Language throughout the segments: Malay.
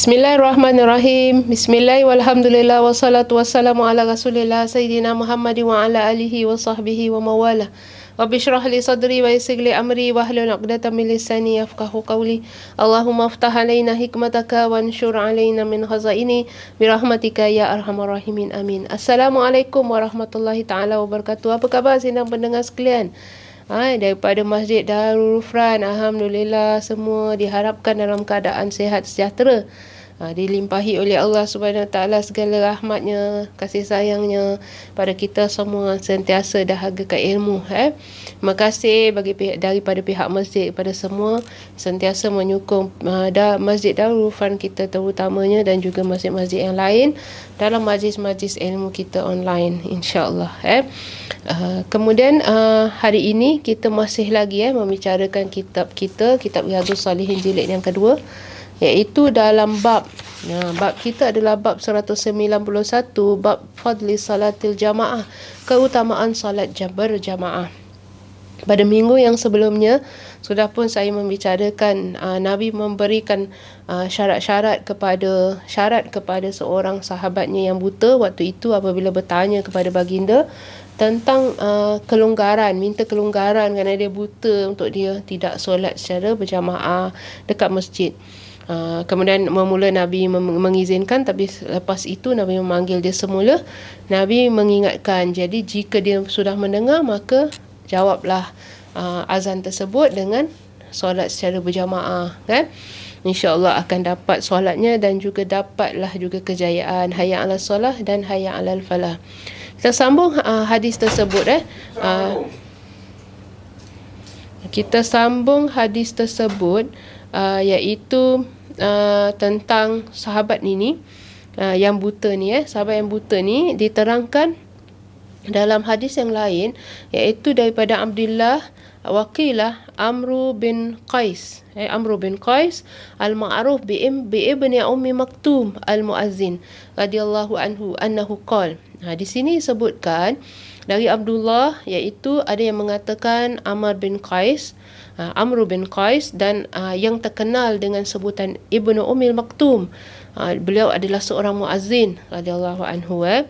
Bismillahirrahmanirrahim. Bismillahirrahmanirrahim. Walhamdulillah wassalatu wassalamu ala Rasulillah Sayyidina Muhammad wa ala alihi wa sahbihi wa mawala. Wa bishrah li sadri wa yassir li amri wa hlul 'uqdatam min lisani yafqahu qawli. Allahumma aftah alaina hikmataka wa anshur alaina min khazaini bi rahmatika ya arhamar rahimin. Amin. Assalamualaikum warahmatullahi taala wabarakatuh. Apa khabar sidang pendengar sekalian? ha, daripada Masjid Darul Rufran. Alhamdulillah semua diharapkan dalam keadaan sehat sejahtera. Ha, dilimpahi oleh Allah Subhanahu taala segala rahmatnya kasih sayangnya pada kita semua sentiasa dahagakan ilmu eh terima kasih bagi pihak daripada pihak masjid pada semua sentiasa menyokong uh, da, masjid Darul Fan kita terutamanya dan juga masjid-masjid yang lain dalam majlis-majlis ilmu kita online insyaallah eh uh, kemudian uh, hari ini kita masih lagi eh membicarakan kitab kita kitab Riyadhus Salihin jilid yang kedua iaitu dalam bab ya, bab kita adalah bab 191 bab fadli salatil jamaah keutamaan salat jamaah. pada minggu yang sebelumnya sudah pun saya membicarakan uh, Nabi memberikan uh, syarat-syarat kepada syarat kepada seorang sahabatnya yang buta waktu itu apabila bertanya kepada baginda tentang uh, kelonggaran minta kelonggaran kerana dia buta untuk dia tidak solat secara berjamaah dekat masjid. Uh, kemudian memula Nabi mengizinkan tapi lepas itu Nabi memanggil dia semula. Nabi mengingatkan jadi jika dia sudah mendengar maka jawablah uh, azan tersebut dengan solat secara berjamaah kan. InsyaAllah akan dapat solatnya dan juga dapatlah juga kejayaan hayya ala solah dan hayya ala falah. Kita sambung uh, hadis tersebut eh. Uh, kita sambung hadis tersebut uh, iaitu Uh, tentang sahabat ini uh, yang buta ni eh sahabat yang buta ni diterangkan dalam hadis yang lain iaitu daripada Abdullah Wakilah Amru bin Qais eh, Amru bin Qais Al-Ma'ruf bi, im, bi Ibni Ummi Maktum Al-Mu'azzin radhiyallahu anhu Annahu Qal nah, ha, Di sini sebutkan Dari Abdullah Iaitu ada yang mengatakan Amr bin Qais uh, Amr bin Qais dan uh, yang terkenal dengan sebutan Ibnu Umil Maktum. Uh, beliau adalah seorang muazzin radhiyallahu anhu. Eh.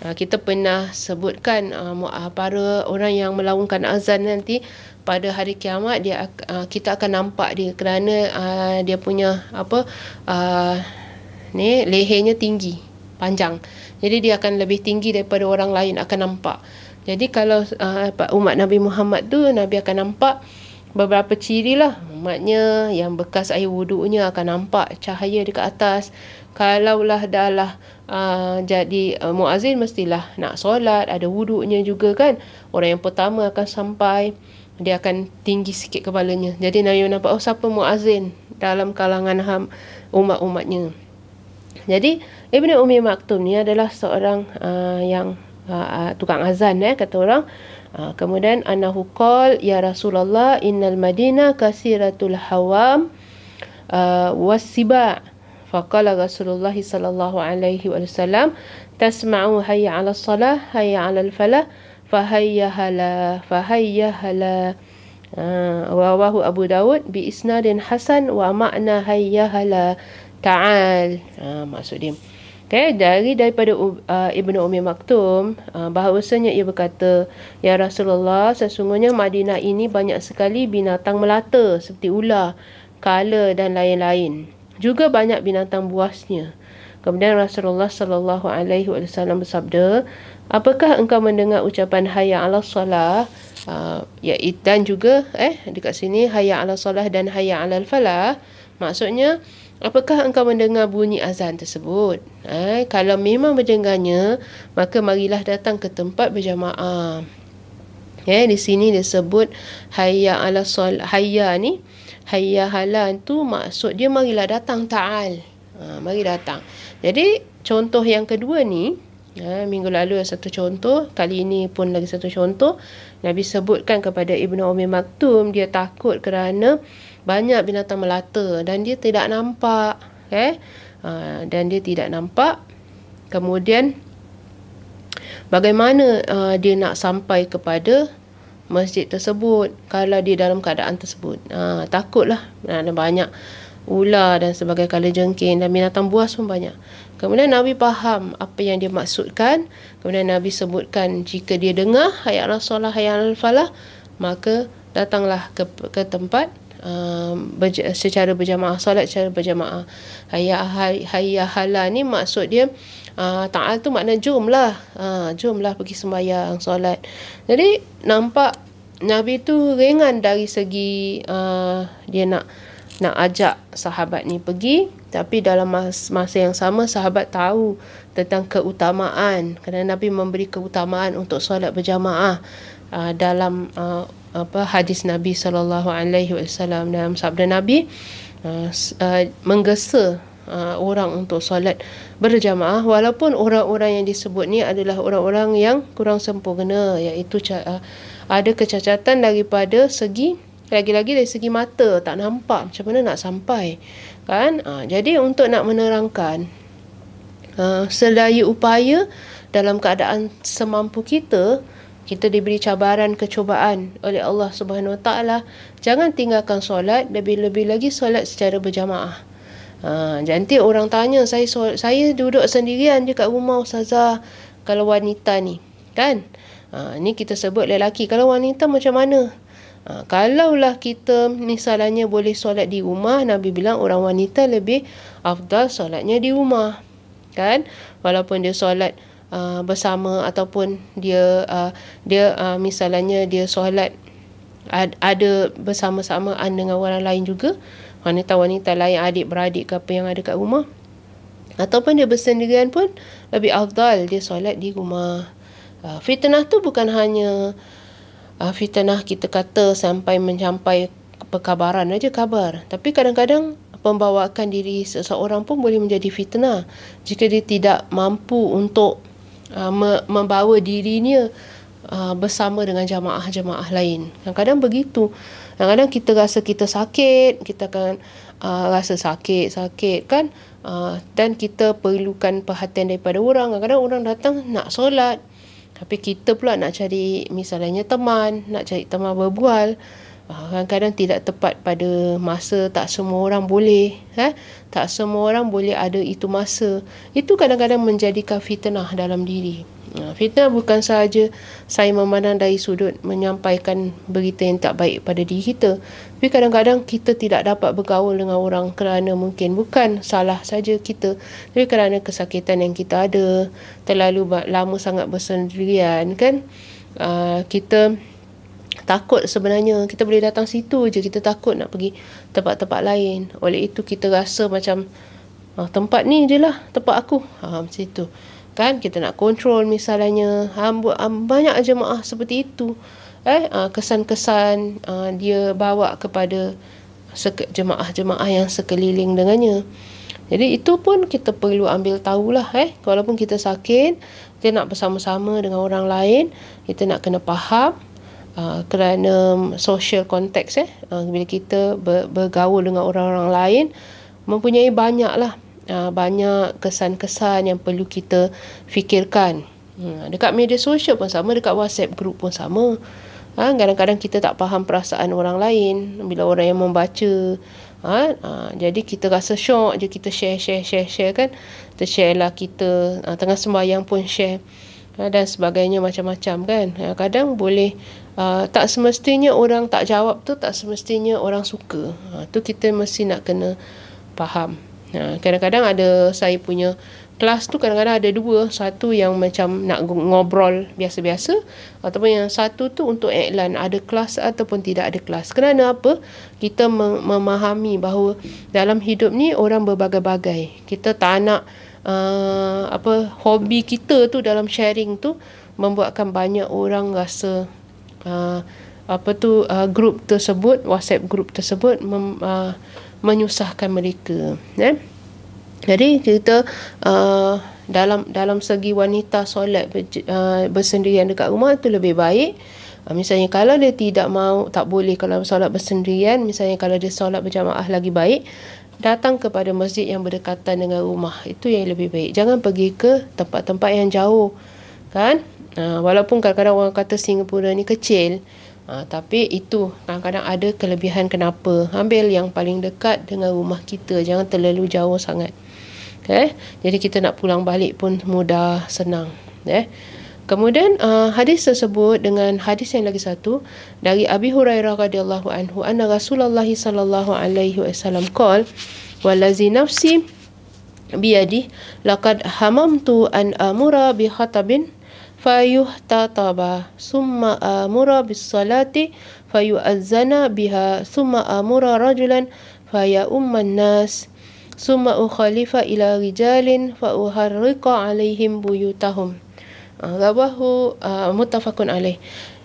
Uh, kita pernah sebutkan uh, uh para orang yang melaungkan azan nanti pada hari kiamat dia uh, kita akan nampak dia kerana uh, dia punya apa uh, ni lehernya tinggi panjang jadi dia akan lebih tinggi daripada orang lain akan nampak jadi kalau uh, umat Nabi Muhammad tu Nabi akan nampak uh, beberapa ciri lah. Maknanya yang bekas air wuduknya akan nampak cahaya dekat atas. Kalaulah dah lah uh, jadi uh, muazzin mestilah nak solat, ada wuduknya juga kan. Orang yang pertama akan sampai, dia akan tinggi sikit kepalanya. Jadi Nabi nampak, oh siapa muazzin dalam kalangan ham, umat-umatnya. Jadi Ibn Umi Maktum ni adalah seorang uh, yang uh, tukang azan eh, kata orang. Ha, kemudian annahu qol ya Rasulullah innal madinah kasiratul hawam uh, ha, wasiba. Faqala Rasulullah sallallahu alaihi wasallam tasma'u hayya 'ala salah hayya 'ala al-falah fa hala fa hayya hala. Ha, rawahu uh, Abu Dawud bi isnadin hasan wa makna hayya hala ta'al. Ha, maksud dia Okay, eh, dari daripada uh, Ibnu Umi Maktum uh, bahawasanya ia berkata Ya Rasulullah sesungguhnya Madinah ini banyak sekali binatang melata seperti ular, kala dan lain-lain. Juga banyak binatang buasnya. Kemudian Rasulullah sallallahu alaihi wasallam bersabda, "Apakah engkau mendengar ucapan hayya 'ala solah?" Uh, ya dan juga eh dekat sini hayya 'ala solah dan hayya 'alal falah maksudnya Apakah engkau mendengar bunyi azan tersebut? Eh, kalau memang mendengarnya, maka marilah datang ke tempat berjamaah. Ya, eh, di sini dia sebut hayya ala sol, hayya ni. Hayya halan tu maksud dia marilah datang ta'al. Ha, mari datang. Jadi, contoh yang kedua ni, ya, minggu lalu satu contoh, kali ini pun lagi satu contoh. Nabi sebutkan kepada Ibnu Umi Maktum, dia takut kerana banyak binatang melata dan dia tidak nampak okay? uh, eh? ah, dan dia tidak nampak kemudian bagaimana uh, dia nak sampai kepada masjid tersebut kalau dia dalam keadaan tersebut uh, takutlah ada banyak ular dan sebagai kala jengking dan binatang buas pun banyak kemudian Nabi faham apa yang dia maksudkan kemudian Nabi sebutkan jika dia dengar ayat Rasulullah ayat Al-Falah maka datanglah ke, ke tempat Ehm, berja, secara berjamaah solat secara berjamaah hayya hayya hala ni maksud dia uh, taal tu makna jumlah uh, jumlah pergi sembahyang solat jadi nampak nabi tu ringan dari segi uh, dia nak nak ajak sahabat ni pergi tapi dalam masa, masa yang sama sahabat tahu tentang keutamaan kerana nabi memberi keutamaan untuk solat berjamaah Uh, dalam uh, apa hadis Nabi sallallahu alaihi wasallam dalam sabda Nabi uh, uh, menggesa uh, orang untuk solat berjamaah walaupun orang-orang yang disebut ni adalah orang-orang yang kurang sempurna iaitu uh, ada kecacatan daripada segi lagi-lagi dari segi mata tak nampak macam mana nak sampai kan uh, jadi untuk nak menerangkan uh, selai upaya dalam keadaan semampu kita kita diberi cabaran kecubaan oleh Allah Subhanahu Taala jangan tinggalkan solat lebih-lebih lagi solat secara berjamaah ha nanti orang tanya saya solat, saya duduk sendirian dekat rumah ustazah kalau wanita ni kan ha ni kita sebut lelaki kalau wanita macam mana ha kalaulah kita misalnya boleh solat di rumah nabi bilang orang wanita lebih afdal solatnya di rumah kan walaupun dia solat Uh, bersama ataupun dia uh, dia uh, misalnya dia solat ad, ada bersama-sama dengan orang lain juga wanita-wanita lain adik beradik ke apa yang ada kat rumah ataupun dia bersendirian pun lebih afdal dia solat di rumah uh, fitnah tu bukan hanya uh, fitnah kita kata sampai mencapai perkabaran aja kabar tapi kadang-kadang pembawakan diri seseorang pun boleh menjadi fitnah jika dia tidak mampu untuk uh, membawa dirinya uh, bersama dengan jamaah-jamaah lain. Kadang-kadang begitu. Kadang-kadang kita rasa kita sakit, kita akan uh, rasa sakit-sakit kan uh, dan kita perlukan perhatian daripada orang. Kadang-kadang orang datang nak solat tapi kita pula nak cari misalnya teman, nak cari teman berbual kadang-kadang tidak tepat pada masa tak semua orang boleh eh? tak semua orang boleh ada itu masa itu kadang-kadang menjadikan fitnah dalam diri ha, fitnah bukan sahaja saya memandang dari sudut menyampaikan berita yang tak baik pada diri kita tapi kadang-kadang kita tidak dapat bergaul dengan orang kerana mungkin bukan salah saja kita tapi kerana kesakitan yang kita ada terlalu lama sangat bersendirian kan uh, kita kita takut sebenarnya kita boleh datang situ je kita takut nak pergi tempat-tempat lain oleh itu kita rasa macam ah, tempat ni je lah tempat aku ah, macam itu kan kita nak kontrol misalnya ah, banyak jemaah seperti itu eh kesan-kesan dia bawa kepada jemaah-jemaah yang sekeliling dengannya jadi itu pun kita perlu ambil tahulah eh walaupun kita sakit kita nak bersama-sama dengan orang lain kita nak kena faham Ah, kerana social context eh uh, bila kita bergaul dengan orang-orang lain mempunyai banyaklah uh, banyak kesan-kesan yang perlu kita fikirkan hmm, dekat media sosial pun sama dekat WhatsApp group pun sama ha, kadang-kadang kita tak faham perasaan orang lain bila orang yang membaca ha, ha, jadi kita rasa syok je kita share share share share kan kita lah kita ha, tengah sembahyang pun share Eh, dan sebagainya macam-macam kan eh, kadang boleh uh, tak semestinya orang tak jawab tu tak semestinya orang suka uh, tu kita mesti nak kena faham uh, kadang-kadang ada saya punya kelas tu kadang-kadang ada dua satu yang macam nak ngobrol biasa-biasa ataupun yang satu tu untuk iklan ada kelas ataupun tidak ada kelas kerana apa kita memahami bahawa dalam hidup ni orang berbagai-bagai kita tak nak Uh, apa hobi kita tu dalam sharing tu membuatkan banyak orang rasa uh, apa tu uh, grup tersebut WhatsApp grup tersebut mem, uh, menyusahkan mereka eh? jadi kita uh, dalam dalam segi wanita solat ber, uh, bersendirian dekat rumah tu lebih baik uh, misalnya kalau dia tidak mau tak boleh kalau solat bersendirian misalnya kalau dia solat berjamaah lagi baik datang kepada masjid yang berdekatan dengan rumah itu yang lebih baik jangan pergi ke tempat-tempat yang jauh kan ha, walaupun kadang-kadang orang kata Singapura ni kecil ha, tapi itu kadang-kadang ada kelebihan kenapa ambil yang paling dekat dengan rumah kita jangan terlalu jauh sangat okay? Eh? jadi kita nak pulang balik pun mudah senang okay? Eh? Kemudian uh, hadis tersebut dengan hadis yang lagi satu dari Abi Hurairah radhiyallahu anhu anna Rasulullah sallallahu alaihi wasallam qol walazi nafsi biyadi laqad hamamtu an amura bi khatabin fayuhtataba summa amura bis salati fayuazzana biha summa amura rajulan faya umman nas summa ukhalifa ila rijalin fa uharriqa alaihim buyutahum rawahu ah, ah, muttafaqun alaih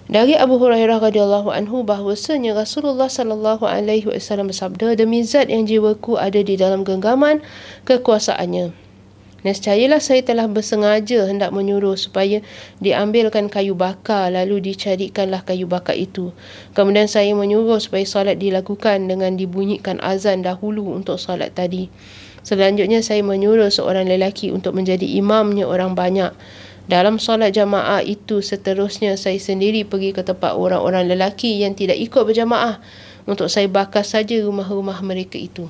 dari Abu Hurairah radhiyallahu anhu bahwasanya Rasulullah sallallahu alaihi wasallam bersabda demi zat yang jiwaku ada di dalam genggaman kekuasaannya Nescayalah saya telah bersengaja hendak menyuruh supaya diambilkan kayu bakar lalu dicarikanlah kayu bakar itu. Kemudian saya menyuruh supaya salat dilakukan dengan dibunyikan azan dahulu untuk salat tadi. Selanjutnya saya menyuruh seorang lelaki untuk menjadi imamnya orang banyak. Dalam solat jamaah itu seterusnya saya sendiri pergi ke tempat orang-orang lelaki yang tidak ikut berjamaah untuk saya bakar saja rumah-rumah mereka itu.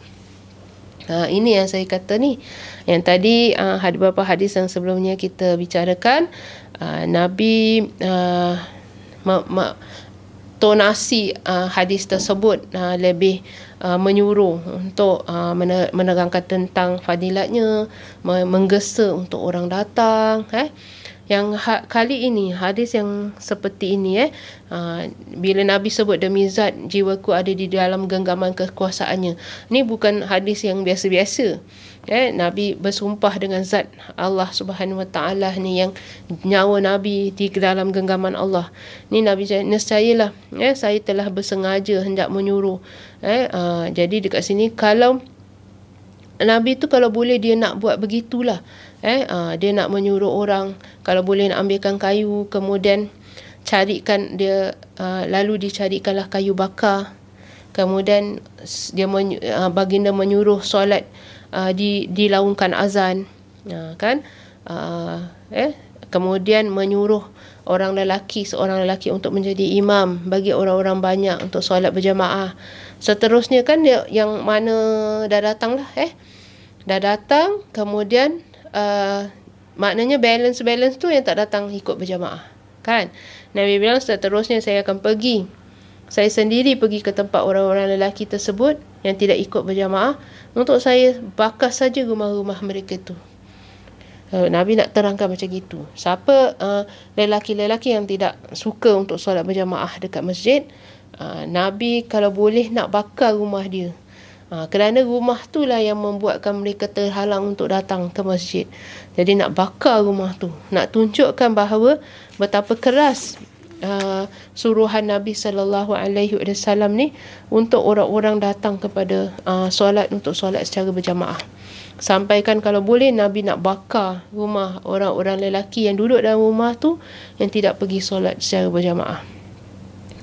Ha, ini yang saya kata ni. Yang tadi uh, ha, ada beberapa hadis yang sebelumnya kita bicarakan. Uh, Nabi uh, ma, ma, tonasi uh, hadis tersebut uh, lebih uh, menyuruh untuk uh, menerangkan tentang fadilatnya, menggesa untuk orang datang. Eh? yang ha- kali ini hadis yang seperti ini eh uh, bila nabi sebut demi zat jiwaku ada di dalam genggaman kekuasaannya ni bukan hadis yang biasa-biasa eh nabi bersumpah dengan zat Allah Subhanahu Wa Taala ni yang nyawa nabi di dalam genggaman Allah ni nabi nescayalah eh saya telah bersengaja hendak menyuruh eh uh, jadi dekat sini kalau nabi tu kalau boleh dia nak buat begitulah eh uh, dia nak menyuruh orang kalau boleh nak ambilkan kayu kemudian carikan dia uh, lalu dicarikanlah kayu bakar kemudian dia menyu, uh, baginda menyuruh solat uh, di dilaungkan azan uh, kan uh, eh kemudian menyuruh orang lelaki seorang lelaki untuk menjadi imam bagi orang-orang banyak untuk solat berjemaah seterusnya kan dia, yang mana dah datanglah eh dah datang kemudian Uh, maknanya balance-balance tu yang tak datang ikut berjamaah. Kan? Nabi bilang seterusnya saya akan pergi. Saya sendiri pergi ke tempat orang-orang lelaki tersebut yang tidak ikut berjamaah untuk saya bakar saja rumah-rumah mereka tu. Uh, Nabi nak terangkan macam itu. Siapa uh, lelaki-lelaki yang tidak suka untuk solat berjamaah dekat masjid, uh, Nabi kalau boleh nak bakar rumah dia. Ha, kerana rumah tu lah yang membuatkan mereka terhalang untuk datang ke masjid. Jadi nak bakar rumah tu. Nak tunjukkan bahawa betapa keras uh, suruhan Nabi sallallahu alaihi wasallam ni untuk orang-orang datang kepada uh, solat untuk solat secara berjamaah. Sampaikan kalau boleh Nabi nak bakar rumah orang-orang lelaki yang duduk dalam rumah tu yang tidak pergi solat secara berjamaah.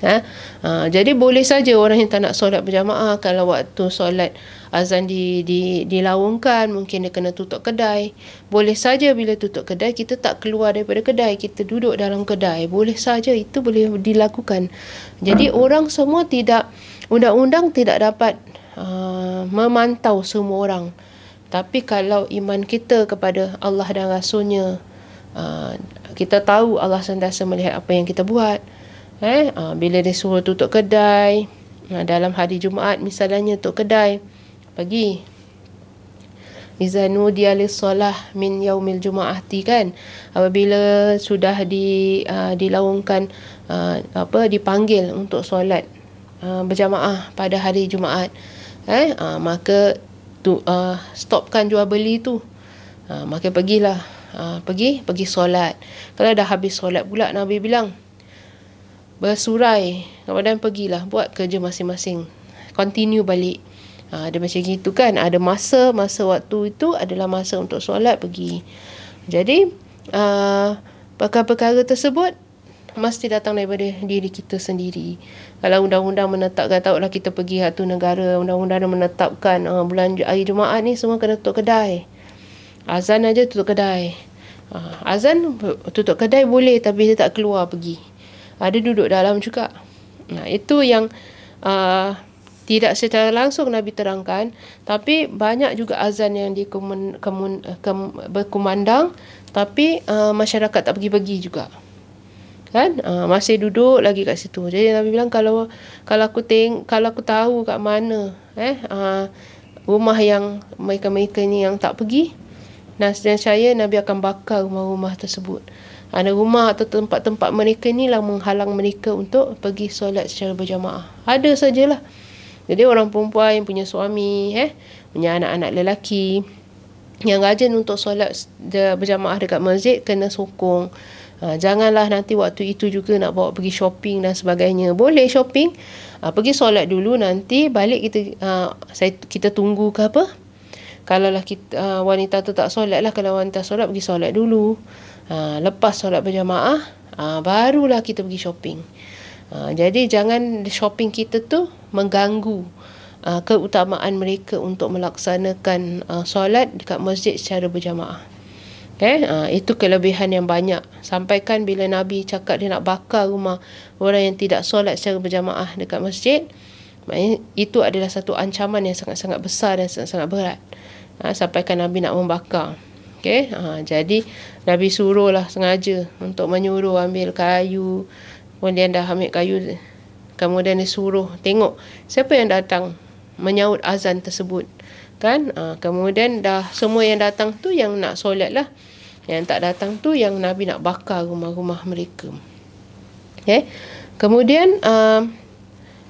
Eh? Ha, jadi boleh saja orang yang tak nak solat berjamaah kalau waktu solat azan di, di, dilawangkan mungkin dia kena tutup kedai. Boleh saja bila tutup kedai kita tak keluar daripada kedai kita duduk dalam kedai. Boleh saja itu boleh dilakukan. Jadi hmm. orang semua tidak undang-undang tidak dapat uh, memantau semua orang. Tapi kalau iman kita kepada Allah dan Rasulnya, uh, kita tahu Allah sentiasa melihat apa yang kita buat eh uh, bila dia suruh tutup kedai uh, dalam hari Jumaat misalnya tutup kedai pergi izanu dia solah min yaumil jumaati kan apabila sudah di uh, dilaungkan uh, apa dipanggil untuk solat uh, berjamaah pada hari Jumaat eh uh, maka tu uh, stopkan jual beli tu uh, maka pergilah uh, pergi pergi solat kalau dah habis solat pula nabi bilang bersurai kemudian pergilah buat kerja masing-masing continue balik ha, ah, ada macam gitu kan ada masa masa waktu itu adalah masa untuk solat pergi jadi uh, perkara-perkara tersebut mesti datang daripada diri kita sendiri kalau undang-undang menetapkan tahulah kita pergi satu negara undang-undang menetapkan uh, bulan hari Jumaat ni semua kena tutup kedai azan aja tutup kedai uh, azan tutup kedai boleh tapi dia tak keluar pergi ada ah, duduk dalam juga. Nah, itu yang uh, tidak secara langsung Nabi terangkan, tapi banyak juga azan yang dikumun, kemun, eh, kem, berkumandang, tapi uh, masyarakat tak pergi-pergi juga. Kan? Uh, masih duduk lagi kat situ. Jadi Nabi bilang kalau kalau aku teng kalau aku tahu kat mana eh uh, rumah yang mereka-mereka ni yang tak pergi, dan saya Nabi akan bakar rumah-rumah tersebut. Ada rumah atau tempat-tempat mereka ni lah menghalang mereka untuk pergi solat secara berjamaah. Ada sajalah. Jadi orang perempuan yang punya suami, eh, punya anak-anak lelaki yang rajin untuk solat berjamaah dekat masjid kena sokong. Ha, janganlah nanti waktu itu juga nak bawa pergi shopping dan sebagainya. Boleh shopping. Ha, pergi solat dulu nanti balik kita ha, saya, kita tunggu ke apa kalaulah kita uh, wanita tu tak solat lah kalau wanita solat pergi solat dulu uh, lepas solat berjamaah uh, barulah kita pergi shopping uh, jadi jangan shopping kita tu mengganggu uh, keutamaan mereka untuk melaksanakan uh, solat dekat masjid secara berjamaah okay uh, eh, itu kelebihan yang banyak. Sampaikan bila Nabi cakap dia nak bakar rumah orang yang tidak solat secara berjamaah dekat masjid. Maksudnya itu adalah satu ancaman yang sangat-sangat besar dan sangat-sangat berat. Ha, sampaikan Nabi nak membakar. Okay? Ha, jadi Nabi suruhlah sengaja untuk menyuruh ambil kayu. Kemudian dah ambil kayu. Kemudian dia suruh tengok siapa yang datang menyaut azan tersebut. kan? Ha, kemudian dah semua yang datang tu yang nak solat lah. Yang tak datang tu yang Nabi nak bakar rumah-rumah mereka. Okay? Kemudian... Uh,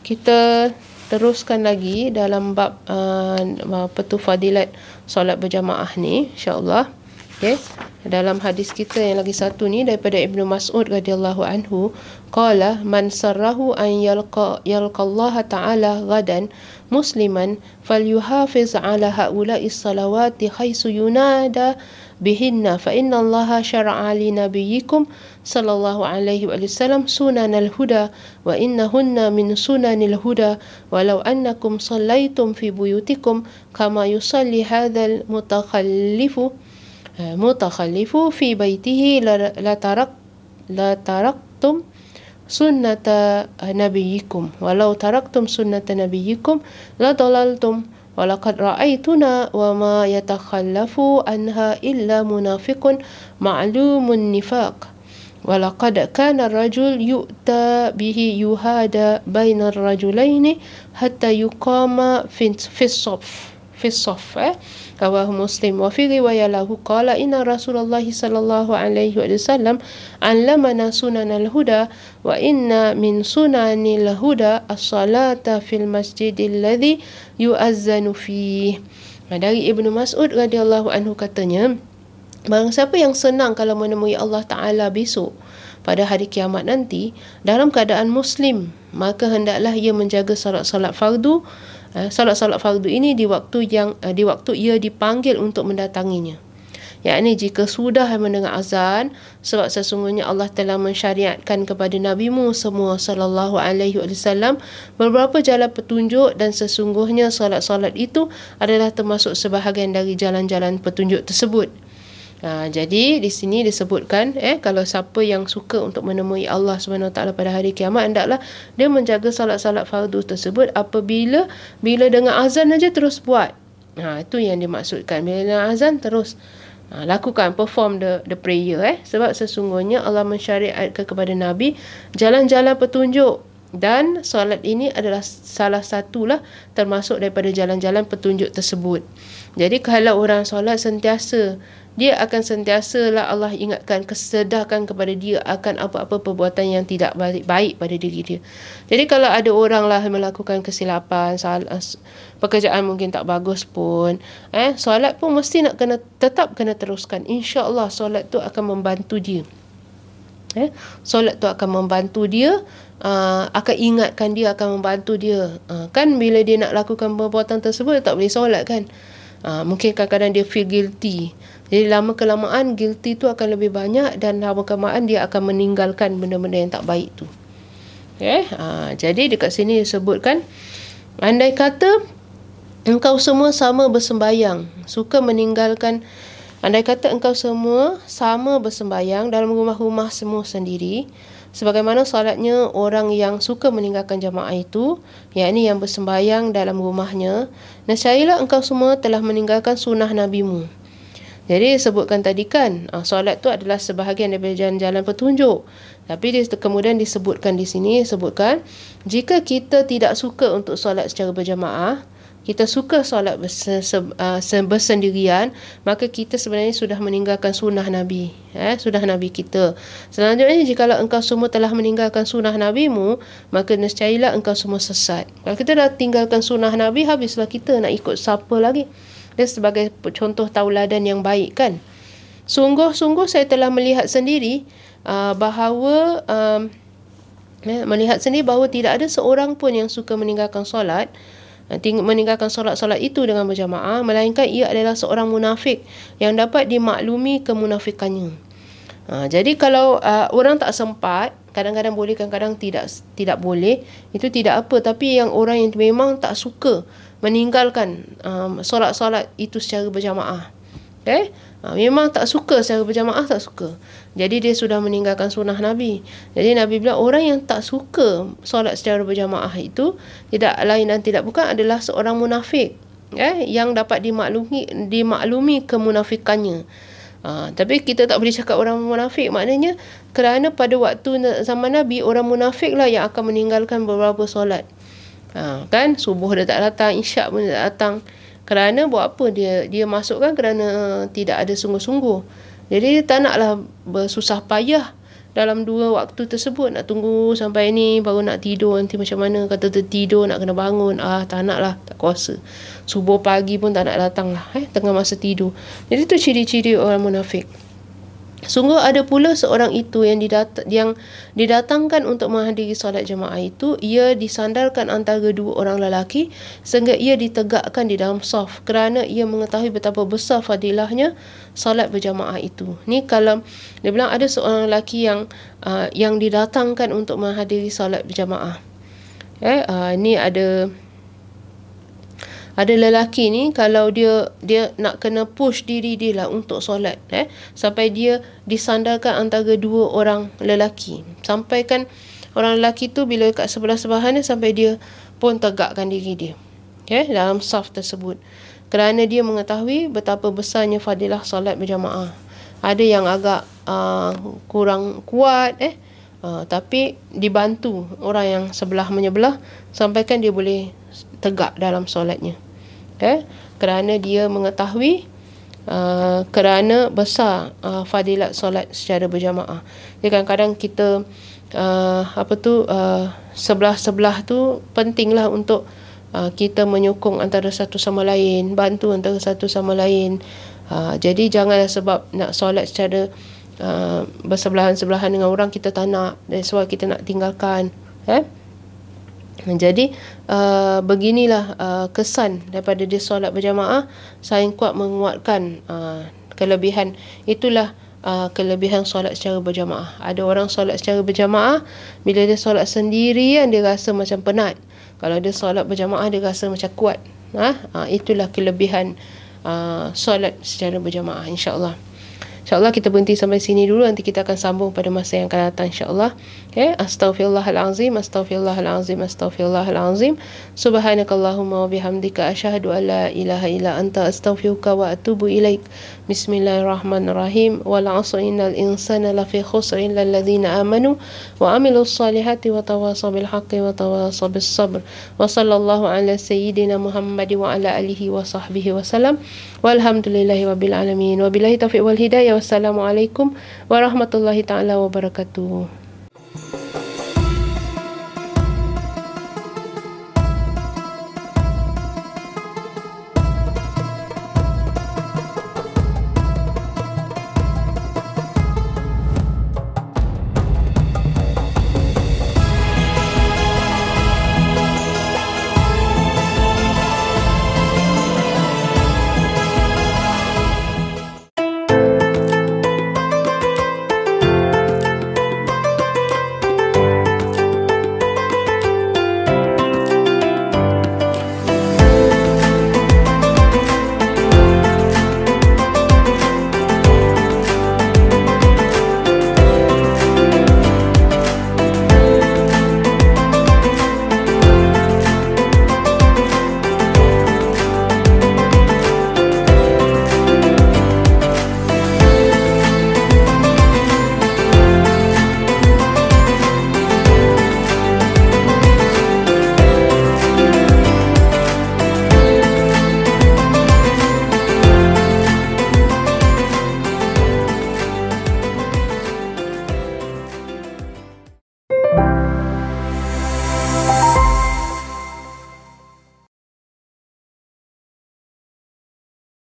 kita teruskan lagi dalam bab uh, apa tu fadilat solat berjamaah ni insyaallah okey dalam hadis kita yang lagi satu ni daripada Ibnu Mas'ud radhiyallahu anhu qala man sarrahu an yalqa yalqa taala gadan مسلما فليحافظ على هؤلاء الصلوات حيث ينادى بهن فإن الله شرع لنبيكم صلى الله عليه وسلم سنن الهدى وإنهن من سنن الهدى ولو أنكم صليتم في بيوتكم كما يصلي هذا المتخلف متخلف في بيته لترك لتركتم sunnata nabiyikum walau taraktum sunnata nabiyikum la dalaltum walaqad ra'aytuna wa ma yatakhallafu anha illa munafiqun ma'lumun nifaq ولقد كان الرجل يؤتى به يهادى بين الرجلين حتى يقام في الصف في الصف rawah muslim wa fi riwayah lahu qala inna rasulullah sallallahu alaihi wa sallam allamana sunan al-huda wa inna min sunanil huda as-salata fil masjidil ladhi yu'azzanu fih dari Ibnu Mas'ud radhiyallahu anhu katanya barang siapa yang senang kalau menemui Allah Ta'ala besok pada hari kiamat nanti dalam keadaan muslim maka hendaklah ia menjaga salat-salat fardu Eh, solat-solat fardu ini di waktu yang eh, di waktu ia dipanggil untuk mendatanginya. Yang ini jika sudah mendengar azan, sebab sesungguhnya Allah telah mensyariatkan kepada Nabi mu semua sallallahu alaihi wasallam beberapa jalan petunjuk dan sesungguhnya solat-solat itu adalah termasuk sebahagian dari jalan-jalan petunjuk tersebut. Ha, jadi di sini disebutkan eh kalau siapa yang suka untuk menemui Allah Subhanahu Taala pada hari kiamat hendaklah dia menjaga salat-salat fardu tersebut apabila bila dengar azan aja terus buat. Ha itu yang dimaksudkan bila dengar azan terus ha, lakukan perform the the prayer eh sebab sesungguhnya Allah mensyariatkan kepada nabi jalan-jalan petunjuk dan solat ini adalah salah satulah termasuk daripada jalan-jalan petunjuk tersebut. Jadi kalau orang solat sentiasa dia akan sentiasalah Allah ingatkan kesedahkan kepada dia akan apa-apa perbuatan yang tidak baik, baik pada diri dia. Jadi kalau ada orang lah melakukan kesilapan, salah, pekerjaan mungkin tak bagus pun, eh, solat pun mesti nak kena tetap kena teruskan. Insya Allah solat tu akan membantu dia. Eh, solat tu akan membantu dia Uh, akan ingatkan dia akan membantu dia uh, kan bila dia nak lakukan perbuatan tersebut tak boleh solat kan uh, mungkin kadang-kadang dia feel guilty jadi lama kelamaan guilty tu akan lebih banyak dan lama kelamaan dia akan meninggalkan benda-benda yang tak baik tu. Okay? Eh, ha, jadi dekat sini disebutkan andai kata engkau semua sama bersembayang, suka meninggalkan andai kata engkau semua sama bersembayang dalam rumah-rumah semua sendiri sebagaimana salatnya orang yang suka meninggalkan jamaah itu yakni yang bersembayang dalam rumahnya nescayalah engkau semua telah meninggalkan sunnah nabimu jadi sebutkan tadi kan, uh, solat tu adalah sebahagian daripada jalan-jalan petunjuk. Tapi dia kemudian disebutkan di sini, sebutkan jika kita tidak suka untuk solat secara berjamaah, kita suka solat ah, bersendirian, maka kita sebenarnya sudah meninggalkan sunnah Nabi. Eh, sunnah Nabi kita. Selanjutnya, jika engkau semua telah meninggalkan sunnah Nabi mu, maka nescayalah engkau semua sesat. Kalau kita dah tinggalkan sunnah Nabi, habislah kita nak ikut siapa lagi? Dia sebagai contoh tauladan yang baik kan. Sungguh-sungguh saya telah melihat sendiri uh, bahawa um, ya, melihat sendiri bahawa tidak ada seorang pun yang suka meninggalkan solat uh, meninggalkan solat-solat itu dengan berjamaah melainkan ia adalah seorang munafik yang dapat dimaklumi kemunafikannya. Ha, jadi kalau uh, orang tak sempat, kadang-kadang boleh kadang-kadang tidak tidak boleh, itu tidak apa tapi yang orang yang memang tak suka meninggalkan um, solat-solat itu secara berjamaah. Okay? Uh, ha, memang tak suka secara berjamaah, tak suka. Jadi dia sudah meninggalkan sunnah Nabi. Jadi Nabi bilang orang yang tak suka solat secara berjamaah itu tidak lain dan tidak bukan adalah seorang munafik. Eh, yang dapat dimaklumi, dimaklumi kemunafikannya. Ha, tapi kita tak boleh cakap orang munafik. Maknanya kerana pada waktu zaman Nabi, orang munafiklah yang akan meninggalkan beberapa solat. Ha, kan subuh dia tak datang, isyak pun tak datang. Kerana buat apa dia dia masukkan kerana eh, tidak ada sungguh-sungguh. Jadi dia tak naklah bersusah payah dalam dua waktu tersebut nak tunggu sampai ni baru nak tidur nanti macam mana kata tu tidur nak kena bangun ah tak nak tak kuasa subuh pagi pun tak nak datang lah eh, tengah masa tidur jadi tu ciri-ciri orang munafik Sungguh ada pula seorang itu yang, didat- yang didatangkan untuk menghadiri solat jemaah itu, ia disandarkan antara dua orang lelaki sehingga ia ditegakkan di dalam saf kerana ia mengetahui betapa besar fadilahnya solat berjemaah itu. Ni kalau dia bilang ada seorang lelaki yang uh, yang didatangkan untuk menghadiri solat berjemaah. Eh, uh, ada ada lelaki ni kalau dia dia nak kena push diri dia lah untuk solat eh sampai dia disandarkan antara dua orang lelaki sampai kan orang lelaki tu bila kat sebelah sebahannya sampai dia pun tegakkan diri dia eh dalam saf tersebut kerana dia mengetahui betapa besarnya fadilah solat berjamaah ada yang agak uh, kurang kuat eh uh, tapi dibantu orang yang sebelah menyebelah sampaikan dia boleh tegak dalam solatnya. Eh, kerana dia mengetahui uh, kerana besar uh, fadilat solat secara berjamaah. Ya kadang-kadang kita uh, apa tu uh, sebelah-sebelah tu pentinglah untuk uh, kita menyokong antara satu sama lain, bantu antara satu sama lain. Uh, jadi janganlah sebab nak solat secara uh, bersebelahan-sebelahan dengan orang kita tak nak. That's kita nak tinggalkan. Eh? Jadi uh, beginilah uh, kesan daripada dia solat berjamaah Saya kuat menguatkan uh, kelebihan Itulah uh, kelebihan solat secara berjamaah Ada orang solat secara berjamaah Bila dia solat sendirian dia rasa macam penat Kalau dia solat berjamaah dia rasa macam kuat uh, Itulah kelebihan uh, solat secara berjamaah insyaAllah InsyaAllah kita berhenti sampai sini dulu Nanti kita akan sambung pada masa yang akan datang insyaAllah InsyaAllah Okay, astaghfirullahalazim, astaghfirullahalazim, astaghfirullahalazim. Subhanakallahumma wa bihamdika asyhadu an la ilaha illa anta astaghfiruka wa atubu ilaik. Bismillahirrahmanirrahim. Wal 'asri innal insana lafi khusr illal ladzina amanu wa 'amilus salihati wa tawasaw bil haqqi wa tawasaw bis sabr. Wa sallallahu 'ala sayyidina Muhammad wa 'ala alihi wa sahbihi wa salam. Walhamdulillahi rabbil alamin. Wa billahi taufiq wal hidayah. Wassalamualaikum warahmatullahi taala wabarakatuh.